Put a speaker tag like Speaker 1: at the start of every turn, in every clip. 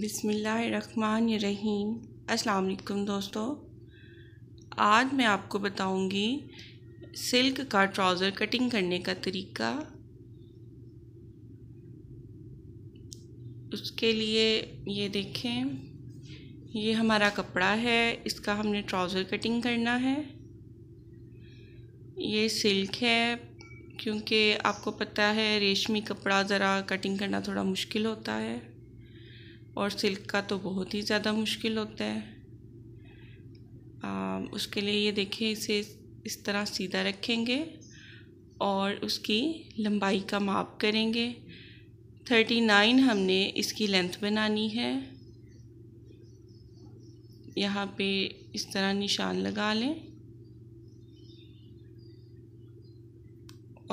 Speaker 1: बिसमीम अल्लाम दोस्तों आज मैं आपको बताऊंगी सिल्क का ट्राउज़र कटिंग करने का तरीका उसके लिए ये देखें ये हमारा कपड़ा है इसका हमने ट्राउज़र कटिंग करना है ये सिल्क है क्योंकि आपको पता है रेशमी कपड़ा ज़रा कटिंग करना थोड़ा मुश्किल होता है और सिल्क का तो बहुत ही ज़्यादा मुश्किल होता है आ, उसके लिए ये देखिए इसे इस तरह सीधा रखेंगे और उसकी लंबाई का माप करेंगे थर्टी नाइन हमने इसकी लेंथ बनानी है यहाँ पे इस तरह निशान लगा लें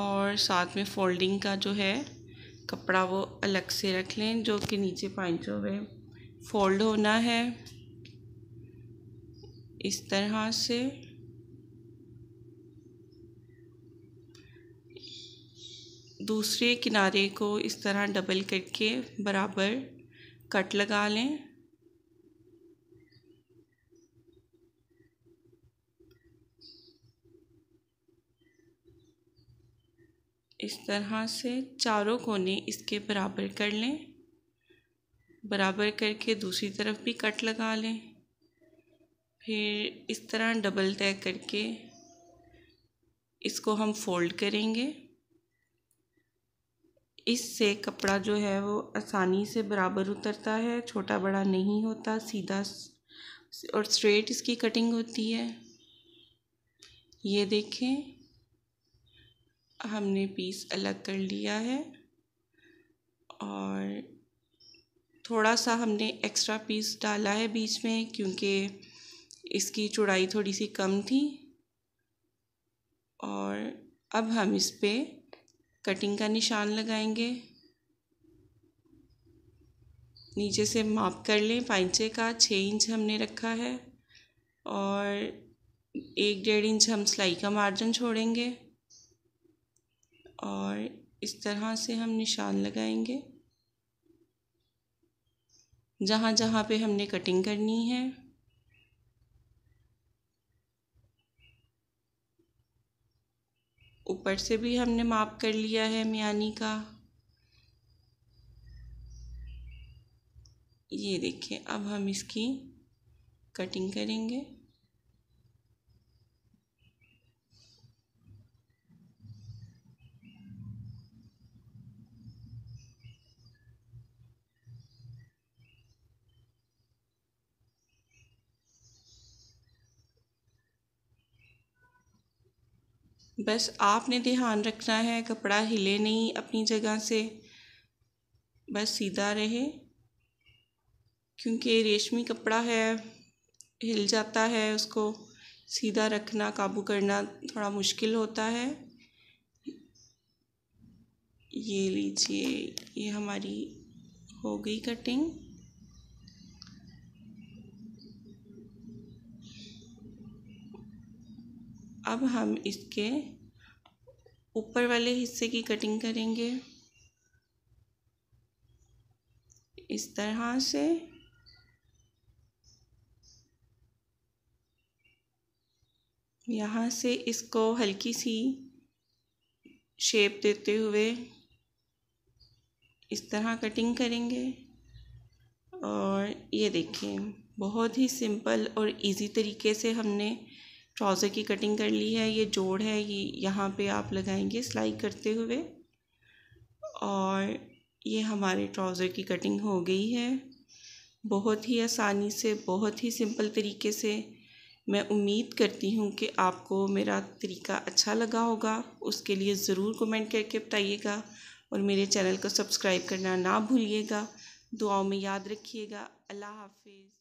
Speaker 1: और साथ में फोल्डिंग का जो है कपड़ा वो अलग से रख लें जो कि नीचे पाइचों में फोल्ड होना है इस तरह से दूसरे किनारे को इस तरह डबल करके बराबर कट लगा लें इस तरह से चारों कोने इसके बराबर कर लें बराबर करके दूसरी तरफ भी कट लगा लें फिर इस तरह डबल तय करके इसको हम फोल्ड करेंगे इससे कपड़ा जो है वो आसानी से बराबर उतरता है छोटा बड़ा नहीं होता सीधा और स्ट्रेट इसकी कटिंग होती है ये देखें हमने पीस अलग कर लिया है और थोड़ा सा हमने एक्स्ट्रा पीस डाला है बीच में क्योंकि इसकी चौड़ाई थोड़ी सी कम थी और अब हम इस पर कटिंग का निशान लगाएंगे नीचे से माप कर लें पाइचे का छः इंच हमने रखा है और एक डेढ़ इंच हम सिलाई का मार्जिन छोड़ेंगे और इस तरह से हम निशान लगाएंगे जहाँ जहाँ पे हमने कटिंग करनी है ऊपर से भी हमने माप कर लिया है मियानी का ये देखिए अब हम इसकी कटिंग करेंगे बस आपने ध्यान रखना है कपड़ा हिले नहीं अपनी जगह से बस सीधा रहे क्योंकि रेशमी कपड़ा है हिल जाता है उसको सीधा रखना काबू करना थोड़ा मुश्किल होता है ये लीजिए ये हमारी हो गई कटिंग अब हम इसके ऊपर वाले हिस्से की कटिंग करेंगे इस तरह से यहाँ से इसको हल्की सी शेप देते हुए इस तरह कटिंग करेंगे और ये देखिए बहुत ही सिंपल और इजी तरीके से हमने चौजे की कटिंग कर ली है ये जोड़ है ये यहाँ पे आप लगाएंगे सिलाई करते हुए और ये हमारे ट्राउज़र की कटिंग हो गई है बहुत ही आसानी से बहुत ही सिंपल तरीके से मैं उम्मीद करती हूँ कि आपको मेरा तरीका अच्छा लगा होगा उसके लिए ज़रूर कमेंट करके बताइएगा और मेरे चैनल को सब्सक्राइब करना ना भूलिएगा दुआओं में याद रखिएगा अल्लाह हाफिज़